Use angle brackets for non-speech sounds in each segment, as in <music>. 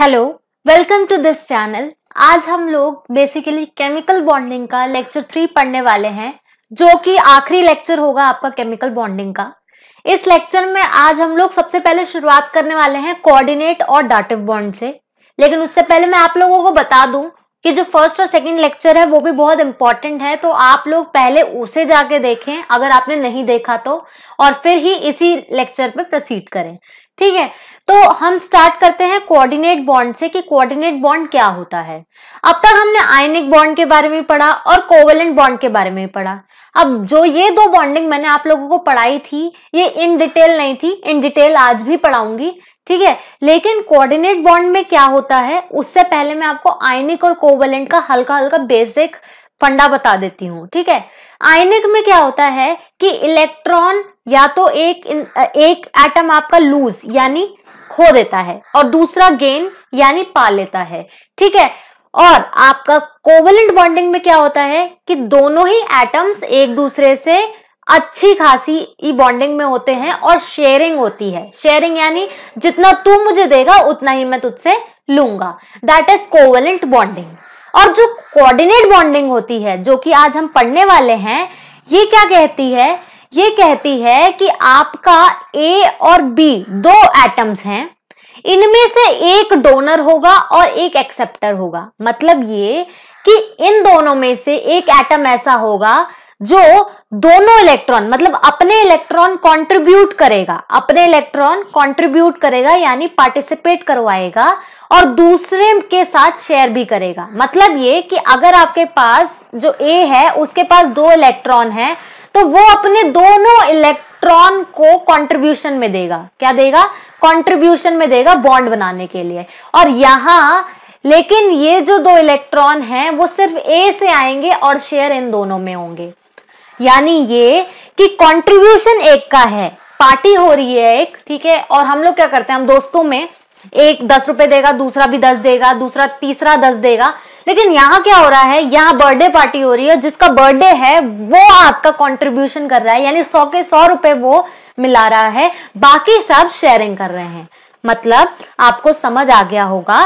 Hello welcome to this channel आज हम लोग बेसिकली केमिकल बॉन्डिंग का लेक्चर थ्री पढ़ने वाले हैं जो कि आखिरी लेक्चर होगा आपका केमिकल बॉन्डिंग का इस लेक्चर में आज हम लोग सबसे पहले शुरुआत करने वाले हैं कोऑर्डिनेट और डाटिव बॉन्ड से लेकिन उससे पहले मैं आप लोगों को बता दूं कि जो फर्स्ट और सेकेंड लेक्चर है वो भी बहुत इंपॉर्टेंट है तो आप लोग पहले उसे जाके देखें अगर आपने नहीं देखा तो और फिर ही इसी लेक्चर पे प्रोसीड करें ठीक है तो हम स्टार्ट करते हैं कोऑर्डिनेट बॉन्ड से कि कोऑर्डिनेट बॉन्ड क्या होता है अब तक हमने आयनिक बॉन्ड के बारे में पढ़ा और कोवेलेंट बॉन्ड के बारे में पढ़ा अब जो ये दो बॉन्डिंग मैंने आप लोगों को पढ़ाई थी ये इन डिटेल नहीं थी इन डिटेल आज भी पढ़ाऊंगी ठीक है लेकिन कोऑर्डिनेट बॉन्ड में क्या होता है उससे पहले मैं आपको आयनिक और कोवेलेंट का हल्का हल्का बेसिक फंडा बता देती हूँ ठीक है आयनिक में क्या होता है कि इलेक्ट्रॉन या तो एक एक एटम आपका लूज यानी खो देता है और दूसरा गेन यानी पा लेता है ठीक है और आपका कोवलेंट बॉन्डिंग में क्या होता है कि दोनों ही एटम्स एक दूसरे से अच्छी खासी ई बॉन्डिंग में होते हैं और शेयरिंग होती है शेयरिंग यानी जितना तू मुझे देगा उतना ही मैं तुझसे लूंगा दैट इज कोवलेंट बॉन्डिंग और जो कोऑर्डिनेट बॉन्डिंग होती है जो कि आज हम पढ़ने वाले हैं ये क्या कहती है ये कहती है कि आपका ए और बी दो एटम्स हैं इनमें से एक डोनर होगा और एक एक्सेप्टर होगा मतलब ये कि इन दोनों में से एक एटम ऐसा होगा जो दोनों इलेक्ट्रॉन मतलब अपने इलेक्ट्रॉन कंट्रीब्यूट करेगा अपने इलेक्ट्रॉन कंट्रीब्यूट करेगा यानी पार्टिसिपेट करवाएगा और दूसरे के साथ शेयर भी करेगा मतलब ये कि अगर आपके पास जो ए है उसके पास दो इलेक्ट्रॉन है तो वो अपने दोनों इलेक्ट्रॉन को कंट्रीब्यूशन में देगा क्या देगा कंट्रीब्यूशन में देगा बॉन्ड बनाने के लिए और यहां लेकिन ये जो दो इलेक्ट्रॉन हैं वो सिर्फ ए से आएंगे और शेयर इन दोनों में होंगे यानी ये कि कंट्रीब्यूशन एक का है पार्टी हो रही है एक ठीक है और हम लोग क्या करते हैं हम दोस्तों में एक दस रुपए देगा दूसरा भी दस देगा दूसरा तीसरा दस देगा लेकिन यहाँ क्या हो रहा है यहाँ बर्थडे पार्टी हो रही है जिसका बर्थडे है वो आपका कॉन्ट्रीब्यूशन कर रहा है यानी सौ के सौ रुपए वो मिला रहा है बाकी सब शेयरिंग कर रहे हैं मतलब आपको समझ आ गया होगा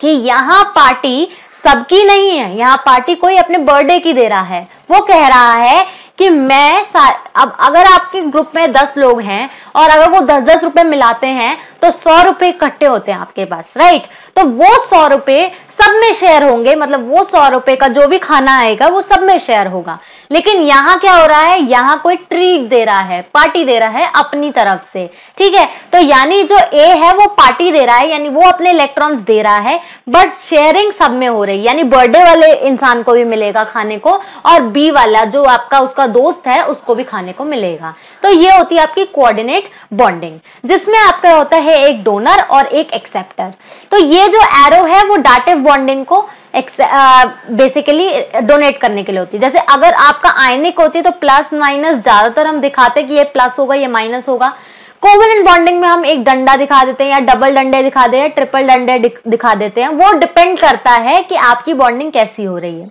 कि यहाँ पार्टी सबकी नहीं है यहाँ पार्टी कोई अपने बर्थडे की दे रहा है वो कह रहा है कि मैं अब अगर आपके ग्रुप में दस लोग हैं और अगर वो दस दस रुपए मिलाते हैं तो सौ रुपए इकट्ठे होते हैं आपके पास राइट तो वो सौ रुपए सब में शेयर होंगे मतलब वो सौ रुपए का जो भी खाना आएगा वो सब में शेयर होगा लेकिन यहाँ क्या हो रहा है यहाँ कोई ट्रीट दे रहा है पार्टी दे रहा है अपनी तरफ से ठीक है तो यानी जो ए है वो पार्टी दे रहा है यानी वो अपने इलेक्ट्रॉन्स दे रहा है बट शेयरिंग सब में हो रही है यानी बर्थडे वाले इंसान को भी मिलेगा खाने को और बी वाला जो आपका उसका दोस्त है उसको भी खाने को मिलेगा तो ये होती है आपकी कोऑर्डिनेट बॉन्डिंग जिसमें आपका होता है एक डोनर और एक एक्सेप्टर तो ये जो एरो है वो डाटिव बॉन्डिंग को बेसिकली डोनेट uh, uh, करने के लिए होती है जैसे अगर आपका आयनिक होती है तो प्लस माइनस ज्यादातर हम दिखाते कि ये प्लस होगा ये माइनस होगा कोवेलेंट बॉन्डिंग में हम एक डंडा दिखा देते हैं या डबल डंडे दिखा देते हैं ट्रिपल डंडे दिखा देते हैं वो डिपेंड करता है कि आपकी बॉन्डिंग कैसी हो रही है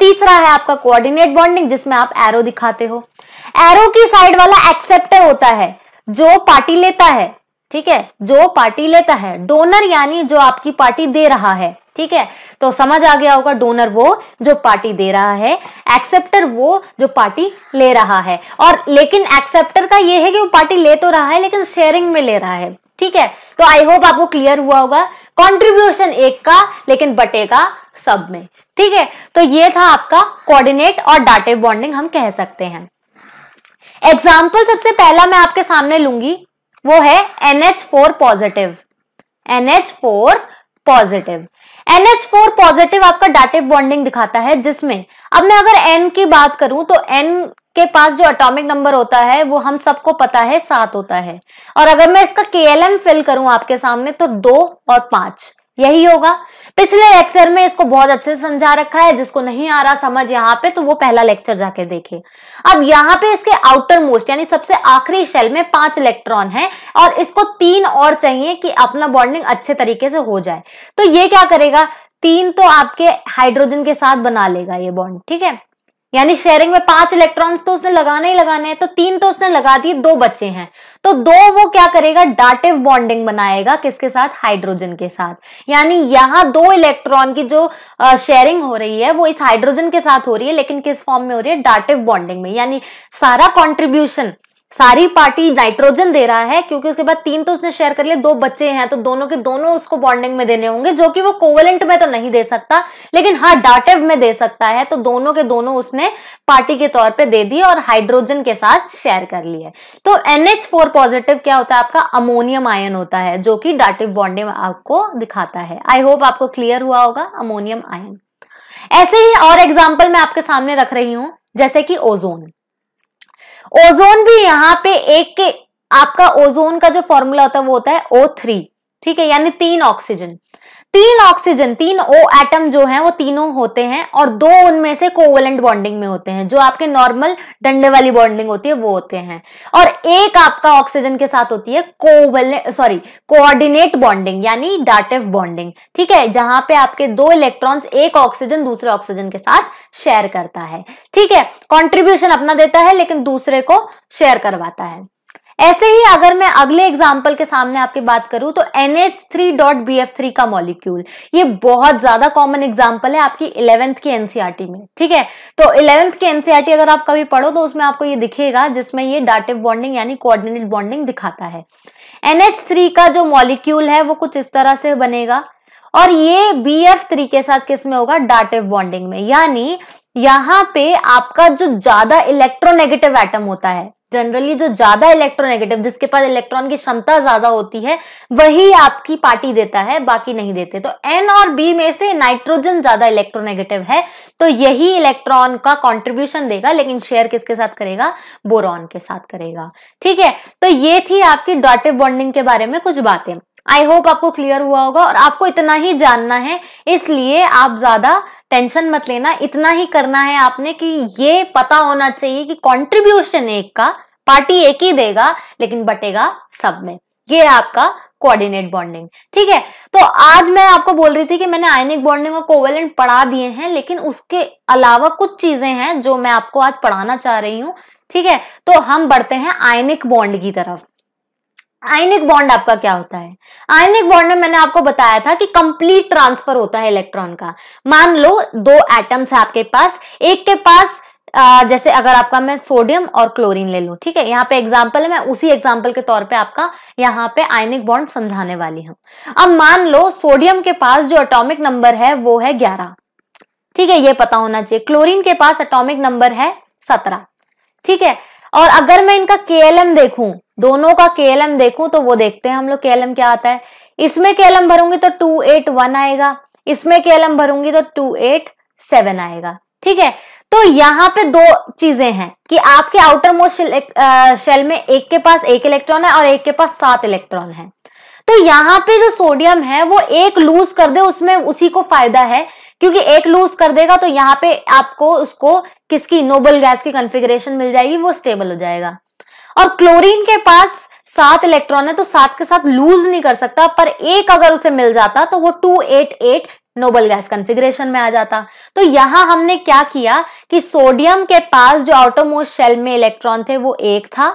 तीसरा है आपका कोऑर्डिनेट बॉन्डिंग जिसमें आप एरो दिखाते हो एरो की साइड वाला एक्सेप्टर होता है जो पार्टी लेता है ठीक है जो पार्टी लेता है डोनर यानी जो आपकी पार्टी दे रहा है ठीक है तो समझ आ गया होगा डोनर वो जो पार्टी दे रहा है एक्सेप्टर वो जो पार्टी ले रहा है और लेकिन एक्सेप्टर का ये है कि वो पार्टी ले तो रहा है लेकिन शेयरिंग में ले रहा है ठीक है तो आई होप आपको क्लियर हुआ होगा कॉन्ट्रीब्यूशन एक का लेकिन बटेगा सब में ठीक है तो ये था आपका कोऑर्डिनेट और डाटे बॉन्डिंग हम कह सकते हैं एग्जाम्पल सबसे पहला मैं आपके सामने लूंगी वो है H four positive NH four positive H four positive आपका डाटिव बॉन्डिंग दिखाता है जिसमें अब मैं अगर एन की बात करूं तो एन के पास जो अटोमिक नंबर होता है वो हम सबको पता है सात होता है और अगर मैं इसका के फिल करूं आपके सामने तो दो और पांच यही होगा पिछले लेक्चर में इसको बहुत अच्छे से समझा रखा है जिसको नहीं आ रहा समझ यहाँ पे तो वो पहला लेक्चर जाके देखे अब यहाँ पे इसके आउटर मोस्ट यानी सबसे आखिरी शेल में पांच इलेक्ट्रॉन है और इसको तीन और चाहिए कि अपना बॉन्डिंग अच्छे तरीके से हो जाए तो ये क्या करेगा तीन तो आपके हाइड्रोजन के साथ बना लेगा ये बॉन्ड ठीक है यानी शेयरिंग में पांच इलेक्ट्रॉन्स तो उसने लगाने ही लगाने हैं तो तीन तो उसने लगा दिए दो बच्चे हैं तो दो वो क्या करेगा डाटिव बॉन्डिंग बनाएगा किसके साथ हाइड्रोजन के साथ यानी यहां दो इलेक्ट्रॉन की जो शेयरिंग हो रही है वो इस हाइड्रोजन के साथ हो रही है लेकिन किस फॉर्म में हो रही है डाटिव बॉन्डिंग में यानी सारा कॉन्ट्रीब्यूशन सारी पार्टी नाइट्रोजन दे रहा है क्योंकि उसके बाद तीन तो उसने शेयर कर लिए दो बच्चे हैं तो दोनों के दोनों उसको बॉन्डिंग में देने होंगे जो कि वो कोवलेंट में तो नहीं दे सकता लेकिन हाँ डाटेव में दे सकता है तो दोनों के दोनों उसने पार्टी के तौर पे दे दिए और हाइड्रोजन के साथ शेयर कर लिए तो एनएच फोर पॉजिटिव क्या होता है आपका अमोनियम आयन होता है जो कि डाटिव बॉन्डिंग आपको दिखाता है आई होप आपको क्लियर हुआ होगा अमोनियम आयन ऐसे ही और एग्जाम्पल मैं आपके सामने रख रही हूं जैसे कि ओजोन ओजोन भी यहाँ पे एक के आपका ओजोन का जो फॉर्मूला होता है वो होता है ओ थ्री ठीक है यानी तीन ऑक्सीजन तीन ऑक्सीजन तीन ओ एटम जो है वो तीनों होते हैं और दो उनमें से कोवलेंट बॉन्डिंग में होते हैं जो आपके नॉर्मल डंडे वाली बॉन्डिंग होती है वो होते हैं और एक आपका ऑक्सीजन के साथ होती है कोवल सॉरी कोऑर्डिनेट बॉन्डिंग यानी डाटिव बॉन्डिंग ठीक है जहां पे आपके दो इलेक्ट्रॉन्स एक ऑक्सीजन दूसरे ऑक्सीजन के साथ शेयर करता है ठीक है कॉन्ट्रीब्यूशन अपना देता है लेकिन दूसरे को शेयर करवाता है ऐसे ही अगर मैं अगले एग्जाम्पल के सामने आपकी बात करूं तो NH3.BF3 का मॉलिक्यूल ये बहुत ज्यादा कॉमन एग्जाम्पल है आपकी इलेवेंथ की एनसीआरटी में ठीक है तो इलेवेंथ की एनसीआरटी अगर आप कभी पढ़ो तो उसमें आपको ये दिखेगा जिसमें ये डाटिव बॉन्डिंग यानी कोऑर्डिनेट बॉन्डिंग दिखाता है NH3 का जो मॉलिक्यूल है वो कुछ इस तरह से बनेगा और ये बी एफ थ्री के साथ किस में होगा डाटिव बॉन्डिंग में यानी यहां पे आपका जो ज्यादा इलेक्ट्रोनेगेटिव एटम होता है जनरली जो ज्यादा इलेक्ट्रोनेगेटिव जिसके पास इलेक्ट्रॉन की क्षमता ज्यादा होती है वही आपकी पार्टी देता है बाकी नहीं देते तो एन और बी में से नाइट्रोजन ज्यादा इलेक्ट्रोनेगेटिव है तो यही इलेक्ट्रॉन का कंट्रीब्यूशन देगा लेकिन शेयर किसके साथ करेगा बोरॉन के साथ करेगा ठीक है तो ये थी आपकी डॉटिव बॉन्डिंग के बारे में कुछ बातें आई होप आपको क्लियर हुआ होगा और आपको इतना ही जानना है इसलिए आप ज्यादा टेंशन मत लेना इतना ही करना है आपने कि ये पता होना चाहिए कि कंट्रीब्यूशन एक का पार्टी एक ही देगा लेकिन बटेगा सब में ये आपका कोऑर्डिनेट बॉन्डिंग ठीक है तो आज मैं आपको बोल रही थी कि मैंने आयनिक बॉन्डिंग और कोवेलेंट पढ़ा दिए हैं लेकिन उसके अलावा कुछ चीजें हैं जो मैं आपको आज पढ़ाना चाह रही हूँ ठीक है तो हम बढ़ते हैं आयनिक बॉन्ड की तरफ आयनिक बॉन्ड आपका क्या होता है आयनिक बॉन्ड में मैंने आपको बताया था कि कंप्लीट ट्रांसफर होता है इलेक्ट्रॉन का मान लो दो एटम्स है आपके पास एक के पास आ, जैसे अगर आपका मैं सोडियम और क्लोरीन ले लू ठीक है यहाँ पे एग्जाम्पल है मैं उसी एग्जाम्पल के तौर पे आपका यहाँ पे आयनिक बॉन्ड समझाने वाली हूं अब मान लो सोडियम के पास जो अटोमिक नंबर है वो है ग्यारह ठीक है ये पता होना चाहिए क्लोरीन के पास अटोमिक नंबर है सत्रह ठीक है और अगर मैं इनका के देखूं दोनों का एम देखूं तो वो देखते हैं हम लोग एम क्या आता है इसमें एम भरूंगी तो टू एट वन आएगा इसमें एम भरूंगी तो टू एट सेवन आएगा ठीक है तो यहाँ पे दो चीजें हैं कि आपके आउटर मोस्ट शेल में एक के पास एक इलेक्ट्रॉन है और एक के पास सात इलेक्ट्रॉन है तो यहाँ पे जो सोडियम है वो एक लूज कर दे उसमें उसी को फायदा है क्योंकि एक लूज कर देगा तो यहाँ पे आपको उसको किसकी नोबल गैस की कॉन्फ़िगरेशन मिल जाएगी वो स्टेबल हो जाएगा और क्लोरीन के पास सात इलेक्ट्रॉन है तो सात के साथ लूज नहीं कर सकता पर एक अगर उसे मिल जाता तो वो two eight eight noble gas configuration में आ जाता तो यहां हमने क्या किया कि सोडियम के पास जो आउटोमोस्ट शेल में इलेक्ट्रॉन थे वो एक था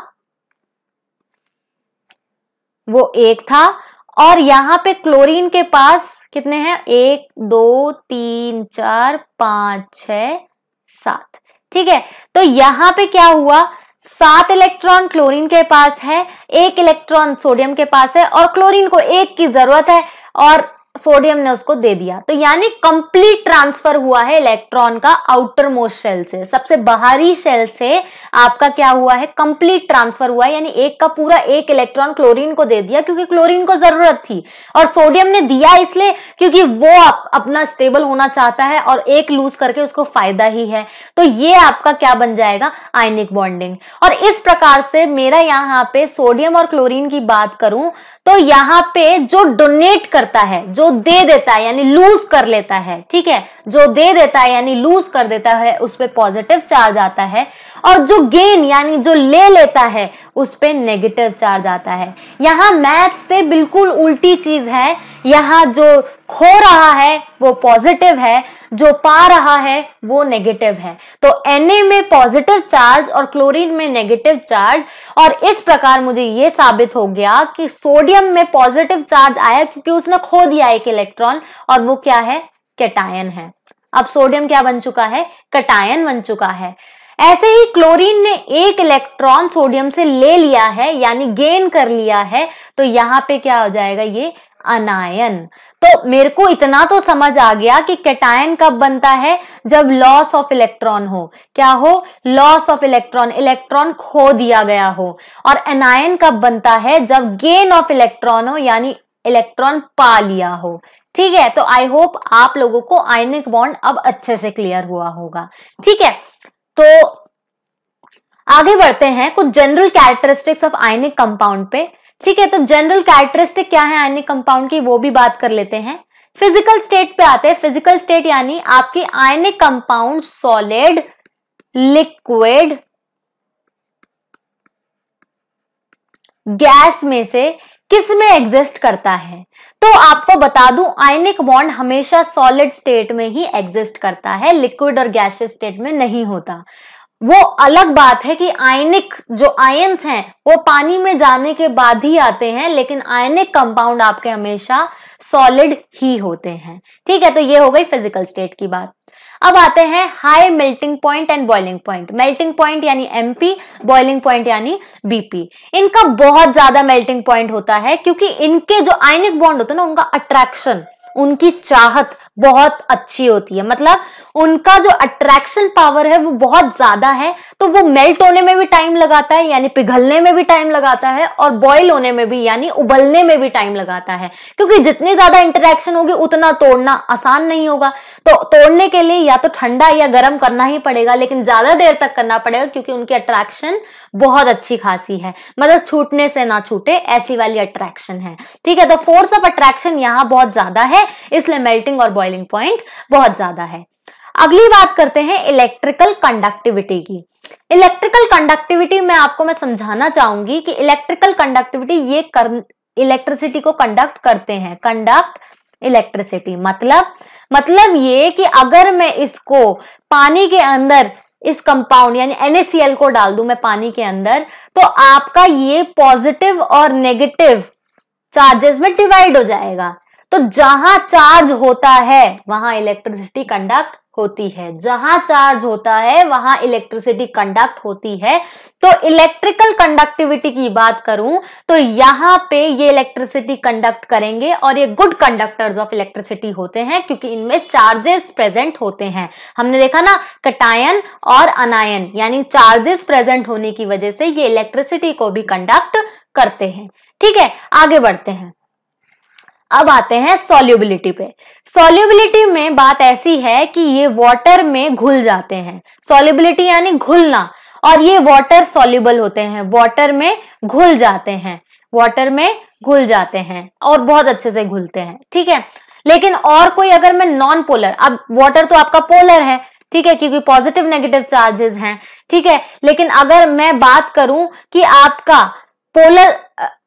वो एक था और यहां पे क्लोरीन के पास कितने हैं एक दो तीन चार पांच छ सात ठीक है तो यहां पे क्या हुआ सात इलेक्ट्रॉन क्लोरीन के पास है एक इलेक्ट्रॉन सोडियम के पास है और क्लोरीन को एक की जरूरत है और सोडियम ने उसको दे दिया तो यानी कंप्लीट ट्रांसफर हुआ है इलेक्ट्रॉन का आउटर मोस्ट शेल से सबसे बाहरी शेल से आपका क्या हुआ है कंप्लीट ट्रांसफर हुआ है यानी एक का पूरा एक इलेक्ट्रॉन क्लोरीन को दे दिया क्योंकि क्लोरीन को जरूरत थी और सोडियम ने दिया इसलिए क्योंकि वो आप अपना स्टेबल होना चाहता है और एक लूज करके उसको फायदा ही है तो ये आपका क्या बन जाएगा आयनिक बॉन्डिंग और इस प्रकार से मेरा यहाँ पे सोडियम और क्लोरीन की बात करूं तो यहाँ पे जो डोनेट करता है जो दे देता है यानी लूज कर लेता है ठीक है जो दे देता है यानी लूज कर देता है उस पर पॉजिटिव चार्ज आता है और जो गेन यानी जो ले लेता है उस पर नेगेटिव चार्ज आता है यहाँ मैथ से बिल्कुल उल्टी चीज है यहाँ जो खो रहा है वो पॉजिटिव है जो पा रहा है वो नेगेटिव है तो एन में पॉजिटिव चार्ज और क्लोरीन में नेगेटिव चार्ज और इस प्रकार मुझे ये साबित हो गया कि सोडियम में पॉजिटिव चार्ज आया क्योंकि उसने खो दिया एक इलेक्ट्रॉन और वो क्या है कैटायन है अब सोडियम क्या बन चुका है कटायन बन चुका है ऐसे ही क्लोरीन ने एक इलेक्ट्रॉन सोडियम से ले लिया है यानी गेन कर लिया है तो यहां पे क्या हो जाएगा ये अनायन तो मेरे को इतना तो समझ आ गया कि कैटायन कब बनता है जब लॉस ऑफ इलेक्ट्रॉन हो क्या हो लॉस ऑफ इलेक्ट्रॉन इलेक्ट्रॉन खो दिया गया हो और अनायन कब बनता है जब गेन ऑफ इलेक्ट्रॉन हो यानी इलेक्ट्रॉन पा लिया हो ठीक है तो आई होप आप लोगों को आयनिक बॉन्ड अब अच्छे से क्लियर हुआ होगा ठीक है तो आगे बढ़ते हैं कुछ general characteristics of ionic compound पे ठीक है तो जनरल कैरेक्टरिस्टिक क्या है आयनिक कंपाउंड की वो भी बात कर लेते हैं फिजिकल स्टेट पे आते हैं फिजिकल स्टेट यानी आपकी ionic compound solid liquid gas में से किस में एग्जिस्ट करता है तो आपको बता दूं आयनिक बॉन्ड हमेशा सॉलिड स्टेट में ही एग्जिस्ट करता है लिक्विड और गैश स्टेट में नहीं होता वो अलग बात है कि आयनिक जो आयन्स हैं वो पानी में जाने के बाद ही आते हैं लेकिन आयनिक कंपाउंड आपके हमेशा सॉलिड ही होते हैं ठीक है तो ये हो गई फिजिकल स्टेट की बात अब आते हैं high melting point and boiling point melting point यानी एमपी बॉइलिंग पॉइंट यानी बीपी इनका बहुत ज्यादा मेल्टिंग पॉइंट होता है क्योंकि इनके जो आयनिक बॉन्ड होते हैं ना उनका अट्रैक्शन उनकी चाहत बहुत अच्छी होती है मतलब उनका जो अट्रैक्शन पावर है वो बहुत ज्यादा है तो वो मेल्ट होने में भी टाइम लगाता है यानी पिघलने में भी टाइम लगाता है और बॉयल होने में भी यानी उबलने में भी टाइम लगाता है क्योंकि जितनी ज्यादा इंटरेक्शन होगी उतना तोड़ना आसान नहीं होगा तो तोड़ने के लिए या तो ठंडा या गर्म करना ही पड़ेगा लेकिन ज्यादा देर तक करना पड़ेगा क्योंकि उनकी अट्रैक्शन बहुत अच्छी खासी है मतलब छूटने से ना छूटे ऐसी वाली अट्रैक्शन है ठीक है तो फोर्स ऑफ अट्रैक्शन यहां बहुत ज्यादा है इसलिए मेल्टिंग और बॉइलिंग पॉइंट बहुत ज्यादा है अगली बात करते हैं इलेक्ट्रिकल कंडक्टिविटी की इलेक्ट्रिकल कंडक्टिविटी में आपको मैं समझाना चाहूंगी कि इलेक्ट्रिकल कंडक्टिविटी ये कर इलेक्ट्रिसिटी को कंडक्ट करते हैं कंडक्ट इलेक्ट्रिसिटी मतलब मतलब ये कि अगर मैं इसको पानी के अंदर इस कंपाउंड यानी एनएसीएल को डाल दू मैं पानी के अंदर तो आपका ये पॉजिटिव और नेगेटिव चार्जेस में डिवाइड हो जाएगा तो जहां चार्ज होता है वहां इलेक्ट्रिसिटी कंडक्ट होती है जहां चार्ज होता है वहां इलेक्ट्रिसिटी कंडक्ट होती है तो इलेक्ट्रिकल कंडक्टिविटी की बात करूं तो यहां पे ये इलेक्ट्रिसिटी कंडक्ट करेंगे और ये गुड कंडक्टर्स ऑफ इलेक्ट्रिसिटी होते हैं क्योंकि इनमें चार्जेस प्रेजेंट होते हैं हमने देखा ना कटायन और अनायन यानी चार्जेस प्रेजेंट होने की वजह से ये इलेक्ट्रिसिटी को भी कंडक्ट करते हैं ठीक है आगे बढ़ते हैं अब आते हैं सोल्यूबिलिटी पे सोल्यूबिलिटी में बात ऐसी है कि ये वॉटर में घुल जाते हैं सोल्यूबिलिटी यानी घुलना और ये वॉटर सोल्यूबल होते हैं वॉटर में घुल जाते हैं वॉटर में घुल जाते हैं और बहुत अच्छे से घुलते हैं ठीक है लेकिन और कोई अगर मैं नॉन पोलर अब वॉटर तो आपका पोलर है ठीक है क्योंकि पॉजिटिव नेगेटिव चार्जेस हैं ठीक है लेकिन अगर मैं बात करूं कि आपका पोलर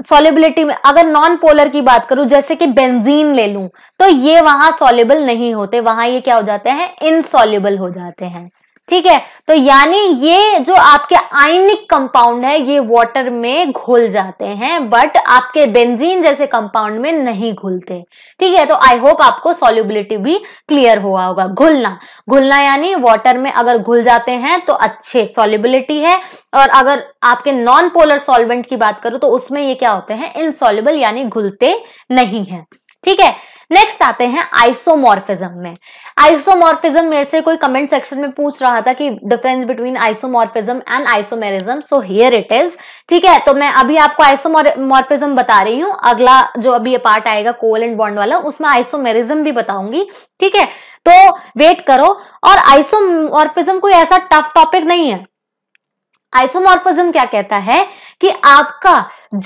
सॉलेबिलिटी में अगर नॉन पोलर की बात करूं जैसे कि बेंजीन ले लूं तो ये वहां सॉलेबल नहीं होते वहां ये क्या हो जाते हैं इनसॉलेबल हो जाते हैं ठीक है तो यानी ये जो आपके आयनिक कंपाउंड है ये वाटर में घुल जाते हैं बट आपके बेंजीन जैसे कंपाउंड में नहीं घुलते ठीक है तो आई होप आपको सॉल्युबिलिटी भी क्लियर हुआ होगा घुलना घुलना यानी वाटर में अगर घुल जाते हैं तो अच्छे सॉल्युबिलिटी है और अगर आपके नॉन पोलर सॉल्वेंट की बात करूं तो उसमें ये क्या होते हैं इनसॉल्युबल यानी घुलते नहीं है ठीक है नेक्स्ट आते हैं आइसोमॉर्फिज्म में आइसोमॉर्फिज्म मेरे से कोई कमेंट सेक्शन में पूछ रहा था कि difference between isomorphism and isomerism so here it is ठीक है तो मैं अभी आपको आइसोमॉर्फिज्म बता रही हूं अगला जो अभी ये पार्ट आएगा कोल एंड बॉन्ड वाला उसमें आइसोमेरिज्म भी बताऊंगी ठीक है तो वेट करो और आइसोमॉर्फिज्म कोई ऐसा टफ टॉपिक नहीं है आइसोमॉर्फिज्म क्या कहता है कि आपका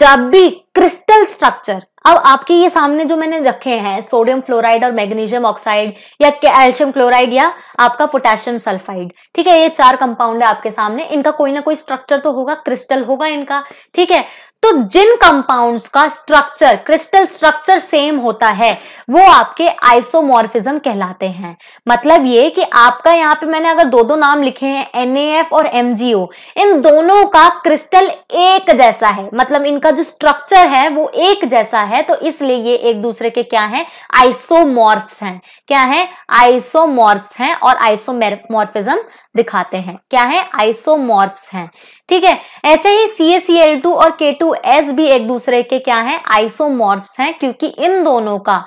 जब भी क्रिस्टल स्ट्रक्चर अब आपके ये सामने जो मैंने रखे हैं सोडियम फ्लोराइड और मैग्नीशियम ऑक्साइड या कैल्शियम क्लोराइड या आपका पोटेशियम सल्फाइड ठीक है ये चार कंपाउंड है आपके सामने इनका कोई ना कोई स्ट्रक्चर तो होगा क्रिस्टल होगा इनका ठीक है तो जिन कंपाउंड्स का स्ट्रक्चर क्रिस्टल स्ट्रक्चर सेम होता है वो आपके आइसोमोरफिज्म कहलाते हैं मतलब ये कि आपका यहाँ पे मैंने अगर दो दो नाम लिखे हैं NAF और MgO इन दोनों का क्रिस्टल एक जैसा है मतलब इनका जो स्ट्रक्चर है वो एक जैसा है तो इसलिए ये एक दूसरे के क्या है आइसोमोर्फ्स हैं क्या है आइसोमोर्फ्स हैं और आइसोमोर्फिज्म दिखाते हैं क्या है आइसोमोर्फ्स हैं ठीक है ऐसे ही सी और के एस भी एक दूसरे के क्या है आइसोमॉर्फ्स हैं क्योंकि इन दोनों का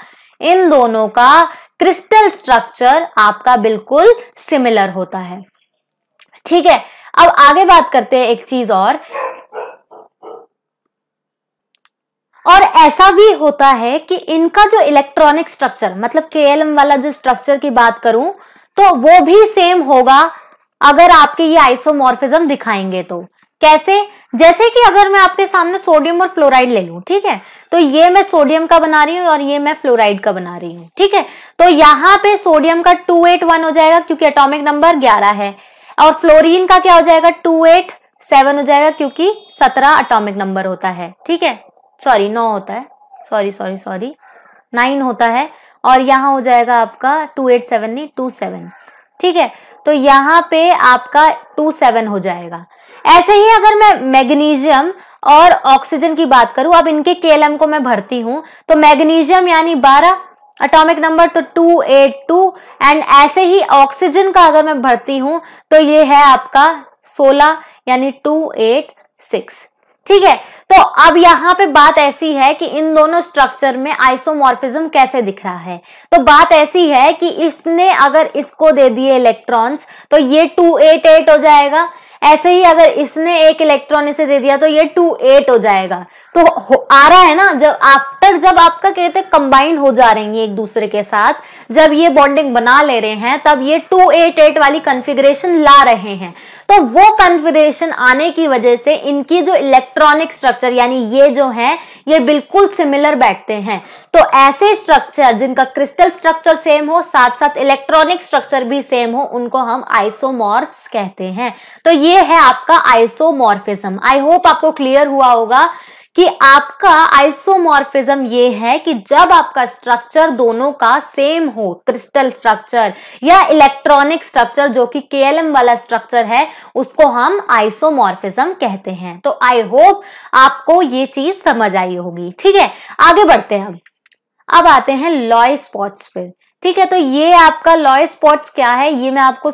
इन दोनों का क्रिस्टल स्ट्रक्चर आपका बिल्कुल सिमिलर होता है ठीक है अब आगे बात करते हैं एक चीज और और ऐसा भी होता है कि इनका जो इलेक्ट्रॉनिक स्ट्रक्चर मतलब के वाला जो स्ट्रक्चर की बात करूं तो वो भी सेम होगा अगर आपके ये आइसोमॉर्फिज्म दिखाएंगे तो कैसे जैसे कि अगर मैं आपके सामने सोडियम और फ्लोराइड ले लूं ठीक है तो ये मैं सोडियम का बना रही हूँ और ये मैं फ्लोराइड का बना रही हूँ ठीक है तो यहाँ पे सोडियम का 281 हो जाएगा क्योंकि एटॉमिक नंबर 11 है और फ्लोरीन का क्या हो जाएगा 287 हो जाएगा क्योंकि 17 अटोमिक नंबर होता है ठीक है सॉरी नौ होता है सॉरी सॉरी सॉरी नाइन होता है और यहाँ हो जाएगा आपका टू एट सेवन नहीं टू सेवन ठीक है तो यहाँ पे आपका टू सेवन हो जाएगा ऐसे ही अगर मैं मैग्नीशियम और ऑक्सीजन की बात करूं अब इनके के को मैं भरती हूं तो मैग्नीशियम यानी 12 अटोमिक नंबर तो 282 एंड ऐसे ही ऑक्सीजन का अगर मैं भरती हूं तो ये है आपका 16 यानी 286 ठीक है तो अब यहां पे बात ऐसी है कि इन दोनों स्ट्रक्चर में आइसोमॉर्फिज्म कैसे दिख रहा है तो बात ऐसी है कि इसने अगर इसको दे दिए इलेक्ट्रॉन्स तो ये 288 हो जाएगा ऐसे ही अगर इसने एक इलेक्ट्रॉन इसे दे दिया तो ये टू एट हो जाएगा तो आ रहा है ना जब आफ्टर जब आपका कहते हैं कंबाइंड हो जा रहे हैं एक दूसरे के साथ जब ये बॉन्डिंग बना ले रहे हैं तब ये टू एट एट वाली कन्फिग्रेशन ला रहे हैं तो वो कन्फिग्रेशन आने की वजह से इनकी जो इलेक्ट्रॉनिक स्ट्रक्चर यानी ये जो है ये बिल्कुल सिमिलर बैठते हैं तो ऐसे स्ट्रक्चर जिनका क्रिस्टल स्ट्रक्चर सेम हो साथ साथ इलेक्ट्रॉनिक स्ट्रक्चर भी सेम हो उनको हम आइसोमॉर्फ कहते हैं तो ये है आपका आइसोमॉर्फिज्म आई होप आपको क्लियर हुआ होगा कि आपका आइसोमॉर्फिज्म ये है कि जब आपका स्ट्रक्चर दोनों का सेम हो क्रिस्टल स्ट्रक्चर या इलेक्ट्रॉनिक स्ट्रक्चर जो कि केएलएम वाला स्ट्रक्चर है उसको हम आइसोमॉर्फिज्म कहते हैं तो आई होप आपको ये चीज समझ आई होगी ठीक है आगे बढ़ते हैं हम अब आते हैं लॉय स्पॉट्स पे ठीक है तो ये आपका लॉय स्पॉट्स क्या है ये मैं आपको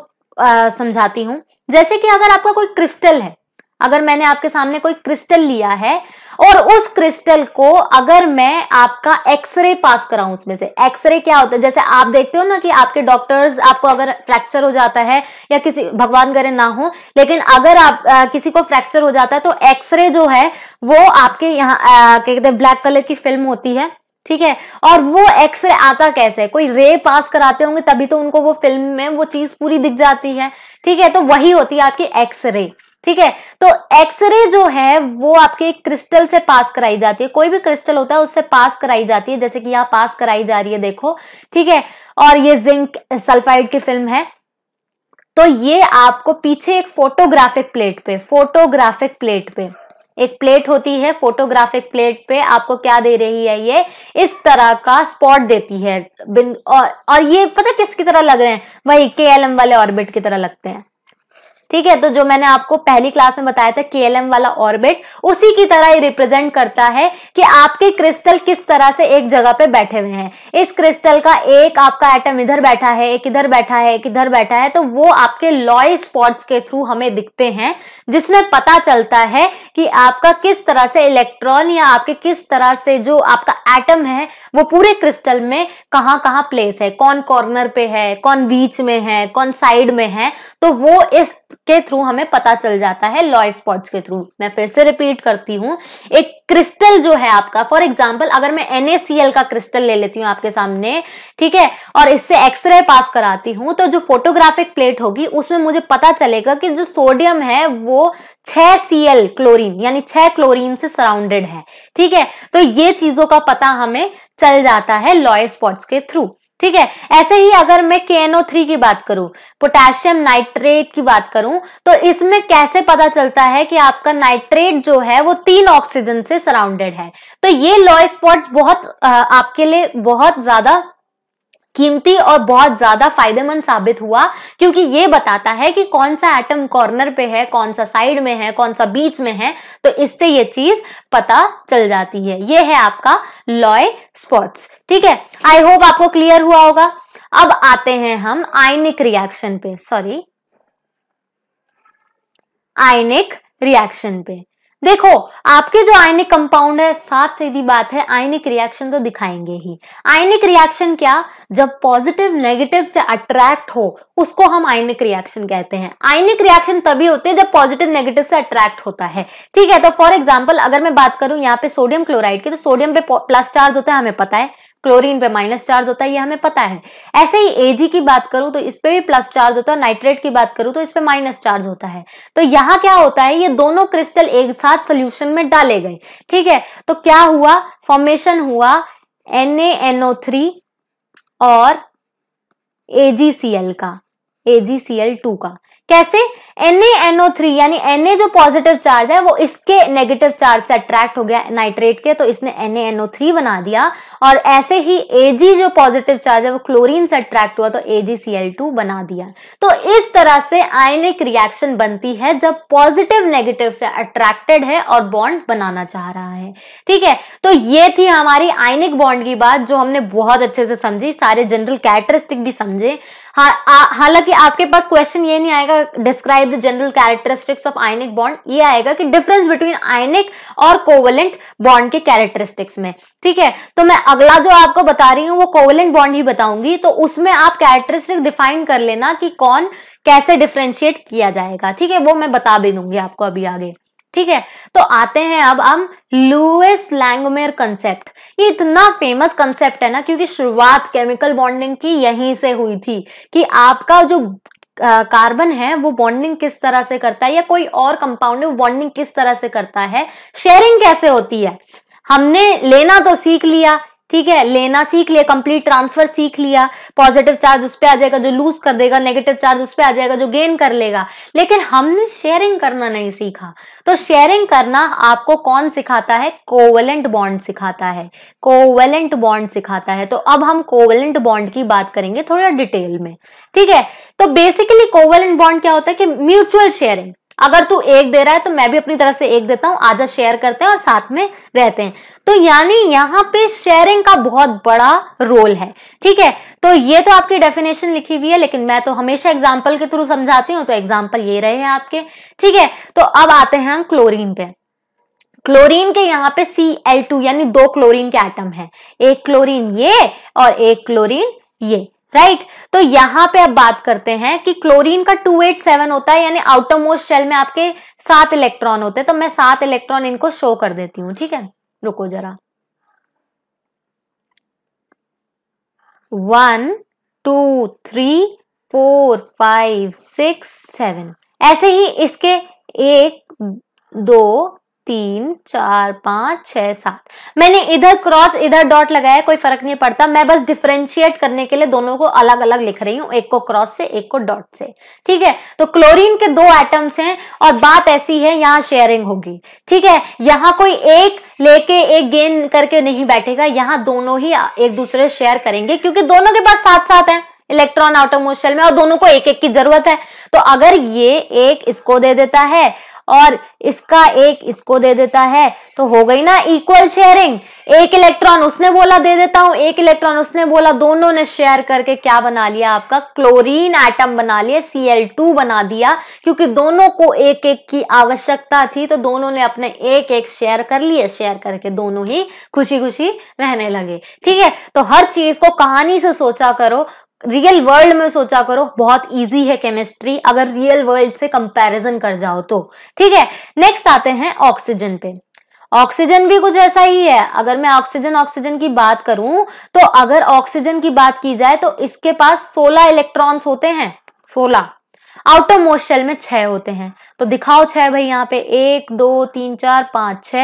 समझाती हूँ जैसे कि अगर आपका कोई क्रिस्टल है अगर मैंने आपके सामने कोई क्रिस्टल लिया है और उस क्रिस्टल को अगर मैं आपका एक्सरे पास कराऊं उसमें से एक्सरे क्या होता है जैसे आप देखते हो ना कि आपके डॉक्टर्स आपको अगर फ्रैक्चर हो जाता है या किसी भगवान करे ना हो लेकिन अगर आप आ, किसी को फ्रैक्चर हो जाता है तो एक्सरे जो है वो आपके यहाँ क्या कहते हैं ब्लैक कलर की फिल्म होती है ठीक है और वो एक्सरे आता कैसे कोई रे पास कराते होंगे तभी तो उनको वो फिल्म में वो चीज पूरी दिख जाती है ठीक है तो वही होती है आपकी एक्सरे ठीक है तो एक्सरे जो है वो आपके क्रिस्टल से पास कराई जाती है कोई भी क्रिस्टल होता है उससे पास कराई जाती है जैसे कि यहाँ पास कराई जा रही है देखो ठीक है और ये जिंक सल्फाइड की फिल्म है तो ये आपको पीछे एक फोटोग्राफिक प्लेट पे फोटोग्राफिक प्लेट पे एक प्लेट होती है फोटोग्राफिक प्लेट पे आपको क्या दे रही है ये इस तरह का स्पॉट देती है और और ये पता किसकी तरह लग रहे हैं वही के वाले ऑर्बिट की तरह लगते हैं ठीक है तो जो मैंने आपको पहली क्लास में बताया था के वाला ऑर्बिट उसी की तरह रिप्रेजेंट करता है कि आपके क्रिस्टल किस तरह से एक जगह पे बैठे हुए हैं इस क्रिस्टल का एक आपका एटम इधर बैठा है एक इधर बैठा है एक इधर बैठा है तो वो आपके लॉय स्पॉट्स के थ्रू हमें दिखते हैं जिसमें पता चलता है कि आपका किस तरह से इलेक्ट्रॉन या आपके किस तरह से जो आपका एटम है वो पूरे क्रिस्टल में कहाँ कहाँ प्लेस है कौन कॉर्नर पे है कौन बीच में है कौन साइड में है तो वो इसके थ्रू हमें पता चल जाता है लॉय स्पॉट्स के थ्रू मैं फिर से रिपीट करती हूँ एक क्रिस्टल जो है आपका फॉर एग्जाम्पल अगर मैं एनएसीएल का क्रिस्टल ले लेती हूँ आपके सामने ठीक है और इससे एक्सरे पास कराती हूँ तो जो फोटोग्राफिक प्लेट होगी उसमें मुझे पता चलेगा कि जो सोडियम है वो छह सी क्लोरीन यानी छह क्लोरीन से सराउंडेड है ठीक है तो ये चीजों का पता हमें चल जाता है लॉय स्पॉट्स के थ्रू ठीक है ऐसे ही अगर मैं के थ्री की बात करूं पोटेशियम नाइट्रेट की बात करूं तो इसमें कैसे पता चलता है कि आपका नाइट्रेट जो है वो तीन ऑक्सीजन से सराउंडेड है तो ये लॉय स्पॉट्स बहुत आपके लिए बहुत ज्यादा कीमती और बहुत ज्यादा फायदेमंद साबित हुआ क्योंकि ये बताता है कि कौन सा एटम कॉर्नर पे है कौन सा साइड में है कौन सा बीच में है तो इससे ये चीज पता चल जाती है ये है आपका लॉय स्पॉट्स ठीक है आई होप आपको क्लियर हुआ होगा अब आते हैं हम आयनिक रिएक्शन पे सॉरी आयनिक रिएक्शन पे देखो आपके जो आयनिक कंपाउंड है साफ सीधी बात है आयनिक रिएक्शन तो दिखाएंगे ही आयनिक रिएक्शन क्या जब पॉजिटिव नेगेटिव से अट्रैक्ट हो उसको हम आयनिक रिएक्शन कहते हैं आयनिक रिएक्शन तभी होते हैं जब पॉजिटिव नेगेटिव से अट्रैक्ट होता है ठीक है तो फॉर एग्जाम्पल अगर मैं बात करूं यहाँ पे सोडियम क्लोराइड की तो सोडियम पे प्लस चार्ज होता है हमें पता है क्लोरीन पे माइनस चार्ज होता है ये हमें पता है ऐसे ही एजी की बात करूं तो इस पे भी प्लस चार्ज होता है नाइट्रेट की बात करूं तो इस पे माइनस चार्ज होता है तो यहाँ क्या होता है ये दोनों क्रिस्टल एक साथ सोल्यूशन में डाले गए ठीक है तो क्या हुआ फॉर्मेशन हुआ एन और एजीसीएल का एजीसीएल टू का कैसे NaNO3 यानी Na जो पॉजिटिव चार्ज है वो इसके नेगेटिव चार्ज से अट्रैक्ट हो गया नाइट्रेट के तो इसने NaNO3 बना दिया और ऐसे ही Ag जो पॉजिटिव चार्ज है वो क्लोरीन से अट्रैक्ट हुआ तो AgCl2 बना दिया तो इस तरह से आयनिक रिएक्शन बनती है जब पॉजिटिव नेगेटिव से अट्रैक्टेड है और बॉन्ड बनाना चाह रहा है ठीक है तो ये थी हमारी आयनिक बॉन्ड की बात जो हमने बहुत अच्छे से समझी सारे जनरल कैरेक्टरिस्टिक भी समझे हाँ, हालांकि आपके पास क्वेश्चन ये नहीं आएगा describe the general characteristics of ionic bond ये आएगा कि डिफरेंस बिटवीन आयनिक और कोवलेंट बॉन्ड के कैरेक्टरिस्टिक्स में ठीक है तो मैं अगला जो आपको बता रही हूँ वो कोवलेंट बॉन्ड ही बताऊंगी तो उसमें आप कैरेक्टरिस्टिक डिफाइन कर लेना कि कौन कैसे डिफ्रेंशिएट किया जाएगा ठीक है वो मैं बता भी दूंगी आपको अभी आगे ठीक है तो आते हैं अब हम लुएस लैंगमेर कंसेप्ट ये इतना फेमस कंसेप्ट है ना क्योंकि शुरुआत केमिकल बॉन्डिंग की यहीं से हुई थी कि आपका जो कार्बन है वो बॉन्डिंग किस तरह से करता है या कोई और कंपाउंड है बॉन्डिंग किस तरह से करता है शेयरिंग कैसे होती है हमने लेना तो सीख लिया ठीक है लेना सीख लिया कंप्लीट ट्रांसफर सीख लिया पॉजिटिव चार्ज उस पर आ जाएगा जो लूज कर देगा नेगेटिव चार्ज उस पर आ जाएगा जो गेन कर लेगा लेकिन हमने शेयरिंग करना नहीं सीखा तो शेयरिंग करना आपको कौन सिखाता है कोवलेंट बॉन्ड सिखाता है कोवलेंट बॉन्ड सिखाता है तो अब हम कोवलेंट बॉन्ड की बात करेंगे थोड़ा डिटेल में ठीक है तो बेसिकली कोवेलेंट बॉन्ड क्या होता है कि म्यूचुअल शेयरिंग अगर तू एक दे रहा है तो मैं भी अपनी तरफ से एक देता हूं आजा शेयर करते हैं और साथ में रहते हैं तो यानी यहाँ पे शेयरिंग का बहुत बड़ा रोल है ठीक है तो ये तो आपकी डेफिनेशन लिखी हुई है लेकिन मैं तो हमेशा एग्जाम्पल के थ्रू समझाती हूँ तो एग्जाम्पल ये रहे हैं आपके ठीक है तो अब आते हैं हम क्लोरीन पे क्लोरीन के यहाँ पे सी एल टू यानी दो क्लोरीन के आइटम है एक क्लोरीन ये और एक क्लोरीन ये राइट right? तो यहां पे अब बात करते हैं कि क्लोरीन का 287 होता है यानी आउटर मोस्ट शेल में आपके सात इलेक्ट्रॉन होते हैं तो मैं सात इलेक्ट्रॉन इनको शो कर देती हूं ठीक है रुको जरा one two three four five six seven ऐसे ही इसके एक दो तीन चार पांच छह सात मैंने इधर क्रॉस इधर डॉट लगाया कोई फर्क नहीं पड़ता मैं बस डिफ्रेंशिएट करने के लिए दोनों को अलग अलग लिख रही हूं एक को क्रॉस से एक को डॉट से ठीक है तो क्लोरीन के दो एटम्स हैं और बात ऐसी है यहाँ शेयरिंग होगी ठीक है यहाँ कोई एक लेके एक गेन करके नहीं बैठेगा यहाँ दोनों ही एक दूसरे शेयर करेंगे क्योंकि दोनों के पास साथ साथ है इलेक्ट्रॉन आउटोमोशन में और दोनों को एक एक की जरूरत है तो अगर ये एक इसको दे देता है और इसका एक इसको दे देता है तो हो गई ना इक्वल शेयरिंग एक इलेक्ट्रॉन उसने बोला दे देता हूं एक इलेक्ट्रॉन उसने बोला दोनों ने शेयर करके क्या बना लिया आपका क्लोरीन एटम बना लिया टू बना दिया क्योंकि दोनों को एक एक की आवश्यकता थी तो दोनों ने अपने एक एक शेयर कर लिए शेयर करके दोनों ही खुशी खुशी रहने लगे ठीक है तो हर चीज को कहानी से सोचा करो रियल वर्ल्ड में सोचा करो बहुत इजी है केमिस्ट्री अगर रियल वर्ल्ड से कंपैरिजन कर जाओ तो ठीक है नेक्स्ट आते हैं ऑक्सीजन पे ऑक्सीजन भी कुछ ऐसा ही है अगर मैं ऑक्सीजन ऑक्सीजन की बात करूं तो अगर ऑक्सीजन की बात की जाए तो इसके पास 16 इलेक्ट्रॉन्स होते हैं सोलह आउटर मोस्ट शेल में छह होते हैं तो दिखाओ छह भाई यहाँ पे एक दो तीन चार पांच छ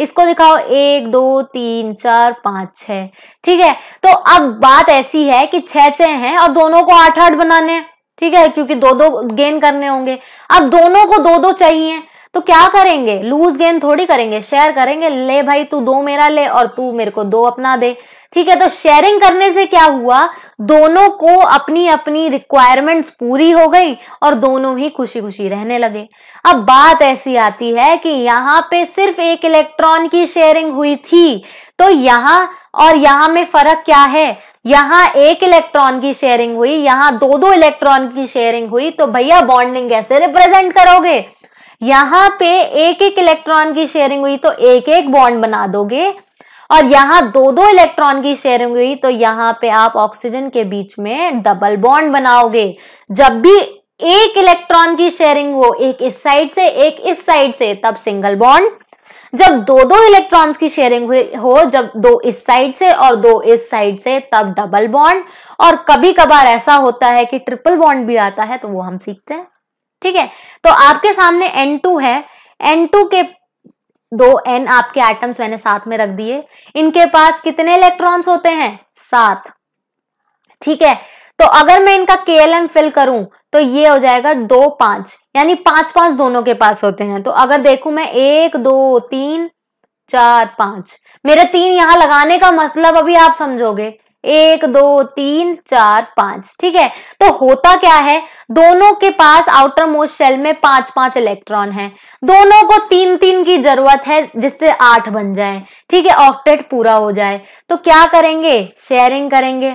इसको दिखाओ एक दो तीन चार पांच छ ठीक है तो अब बात ऐसी है कि छह छह हैं और दोनों को आठ आठ बनाने हैं ठीक है क्योंकि दो दो गेन करने होंगे अब दोनों को दो दो चाहिए तो क्या करेंगे लूज गेन थोड़ी करेंगे शेयर करेंगे ले भाई तू दो मेरा ले और तू मेरे को दो अपना दे ठीक है तो शेयरिंग करने से क्या हुआ दोनों को अपनी अपनी रिक्वायरमेंट्स पूरी हो गई और दोनों ही खुशी खुशी रहने लगे अब बात ऐसी आती है कि यहां पे सिर्फ एक इलेक्ट्रॉन की शेयरिंग हुई थी तो यहां और यहां में फर्क क्या है यहां एक इलेक्ट्रॉन की शेयरिंग हुई यहां दो दो इलेक्ट्रॉन की शेयरिंग हुई तो भैया बॉन्डिंग कैसे रिप्रेजेंट करोगे यहां पे एक एक इलेक्ट्रॉन की शेयरिंग हुई तो एक एक बॉन्ड बना दोगे और यहाँ दो दो इलेक्ट्रॉन की शेयरिंग हुई तो यहाँ पे आप ऑक्सीजन के बीच में डबल बॉन्ड बनाओगे जब भी एक इलेक्ट्रॉन की शेयरिंग हो एक इस साइड से एक इस साइड से तब सिंगल बॉन्ड जब दो दो इलेक्ट्रॉन्स की शेयरिंग हुई हो जब दो इस साइड से और दो इस साइड से तब डबल बॉन्ड और कभी कभार ऐसा होता है कि ट्रिपल बॉन्ड भी आता है तो वो हम सीखते हैं ठीक है तो आपके सामने N2 है N2 के दो एन आपके एटम्स मैंने साथ में रख दिए इनके पास कितने इलेक्ट्रॉन्स होते हैं सात ठीक है तो अगर मैं इनका के एल एम फिल करूं तो ये हो जाएगा दो पांच यानी पांच पांच दोनों के पास होते हैं तो अगर देखू मैं एक दो तीन चार पांच मेरे तीन यहां लगाने का मतलब अभी आप समझोगे एक दो तीन चार पांच ठीक है तो होता क्या है दोनों के पास आउटर मोस्ट शेल में पांच पांच इलेक्ट्रॉन है दोनों को तीन तीन की जरूरत है जिससे आठ बन जाए ठीक है ऑक्टेट पूरा हो जाए तो क्या करेंगे शेयरिंग करेंगे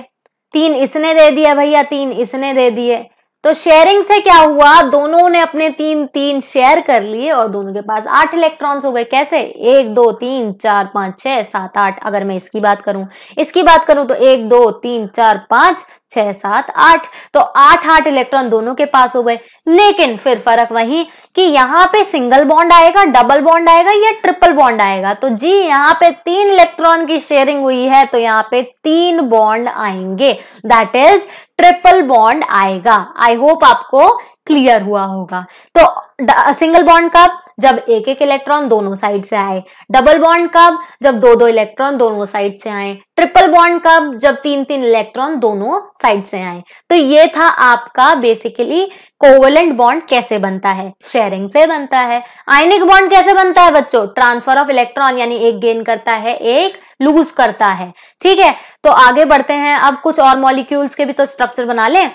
तीन इसने दे दिया भैया तीन इसने दे दिए तो शेयरिंग से क्या हुआ दोनों ने अपने तीन तीन शेयर कर लिए और दोनों के पास आठ इलेक्ट्रॉन्स हो गए कैसे एक दो तीन चार पांच छह सात आठ अगर मैं इसकी बात करूं इसकी बात करूं तो एक दो तीन चार पांच छह सात आठ तो आठ आठ इलेक्ट्रॉन दोनों के पास हो गए लेकिन फिर फर्क वही कि यहाँ पे सिंगल बॉन्ड आएगा डबल बॉन्ड आएगा या ट्रिपल बॉन्ड आएगा तो जी यहाँ पे तीन इलेक्ट्रॉन की शेयरिंग हुई है तो यहाँ पे तीन बॉन्ड आएंगे दैट इज ट्रिपल बॉन्ड आएगा आई होप आपको क्लियर हुआ होगा तो सिंगल बॉन्ड कब जब एक एक इलेक्ट्रॉन दोनों साइड से आए डबल बॉन्ड कब जब दो दो इलेक्ट्रॉन दोनों साइड से आए ट्रिपल बॉन्ड कब जब तीन तीन इलेक्ट्रॉन दोनों साइड से आए तो ये था आपका बेसिकली कोवलेंट बॉन्ड कैसे बनता है शेयरिंग से बनता है आयनिक बॉन्ड कैसे बनता है बच्चों ट्रांसफर ऑफ इलेक्ट्रॉन यानी एक गेन करता है एक लूज करता है ठीक है तो आगे बढ़ते हैं अब कुछ और मॉलिक्यूल्स के भी तो स्ट्रक्चर बना लें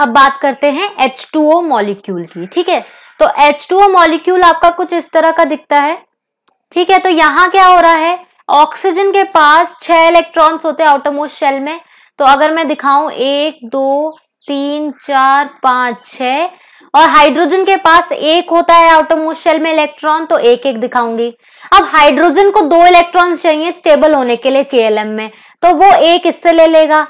अब बात करते हैं H2O मॉलिक्यूल की ठीक है तो H2O मॉलिक्यूल आपका कुछ इस तरह का दिखता है ठीक है तो यहाँ क्या हो रहा है ऑक्सीजन के पास छह इलेक्ट्रॉन्स होते हैं आउटोमोस्ट शेल में तो अगर मैं दिखाऊं एक दो तीन चार पांच छ और हाइड्रोजन के पास एक होता है आउटोमोस्ट शेल में इलेक्ट्रॉन तो एक एक दिखाऊंगी अब हाइड्रोजन को दो इलेक्ट्रॉन्स चाहिए स्टेबल होने के लिए केएलएम में तो वो एक इससे ले लेगा